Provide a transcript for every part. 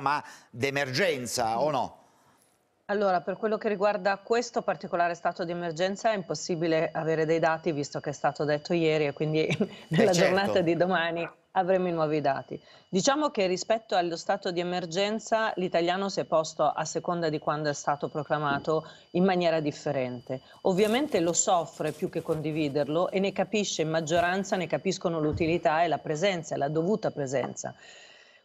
ma d'emergenza o no? Allora, per quello che riguarda questo particolare stato di emergenza è impossibile avere dei dati visto che è stato detto ieri e quindi nella eh certo. giornata di domani avremo i nuovi dati. Diciamo che rispetto allo stato di emergenza l'italiano si è posto a seconda di quando è stato proclamato in maniera differente. Ovviamente lo soffre più che condividerlo e ne capisce in maggioranza, ne capiscono l'utilità e la presenza, la dovuta presenza.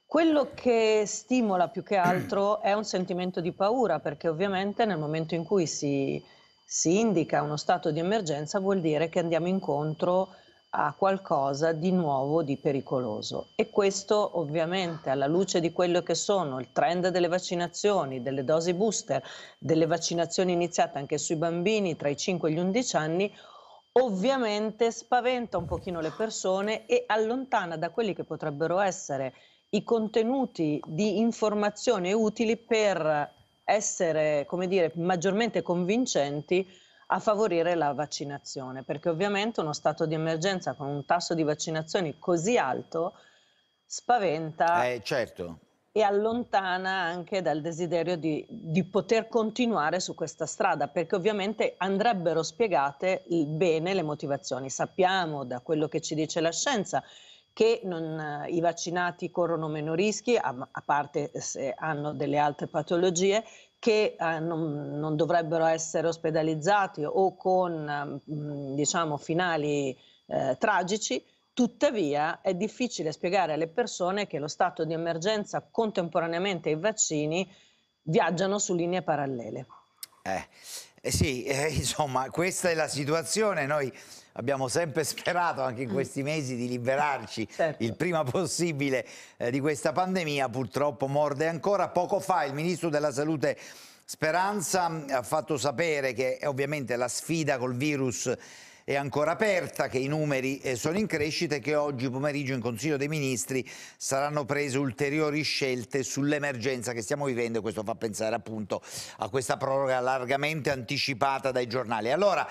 Quello che stimola più che altro è un sentimento di paura, perché ovviamente nel momento in cui si, si indica uno stato di emergenza vuol dire che andiamo incontro a qualcosa di nuovo, di pericoloso. E questo ovviamente alla luce di quello che sono il trend delle vaccinazioni, delle dosi booster, delle vaccinazioni iniziate anche sui bambini tra i 5 e gli 11 anni, ovviamente spaventa un pochino le persone e allontana da quelli che potrebbero essere i contenuti di informazione utili per essere, come dire, maggiormente convincenti a favorire la vaccinazione, perché ovviamente uno stato di emergenza con un tasso di vaccinazioni così alto spaventa eh, certo. e allontana anche dal desiderio di, di, poter continuare su questa strada, perché ovviamente andrebbero spiegate bene le motivazioni. Sappiamo da quello che ci dice la scienza che non, eh, i vaccinati corrono meno rischi, a, a, parte se hanno delle altre patologie, che eh, non, non, dovrebbero essere ospedalizzati o con mh, mm, diciamo, finali eh, tragici. Tuttavia è difficile spiegare alle persone che lo stato di emergenza contemporaneamente ai vaccini viaggiano su linee parallele. Eh, eh sì, eh, insomma, questa è la situazione. Noi abbiamo sempre sperato anche in mm. questi mesi di liberarci certo. il prima possibile eh, di questa pandemia, purtroppo morde ancora. Poco fa il ministro della Salute Speranza mm, ha fatto sapere che eh, ovviamente la sfida col virus è ancora aperta, che i numeri eh, sono in crescita e che oggi pomeriggio in Consiglio dei Ministri saranno prese ulteriori scelte sull'emergenza che stiamo vivendo e questo fa pensare appunto a questa proroga largamente anticipata dai giornali. Allora,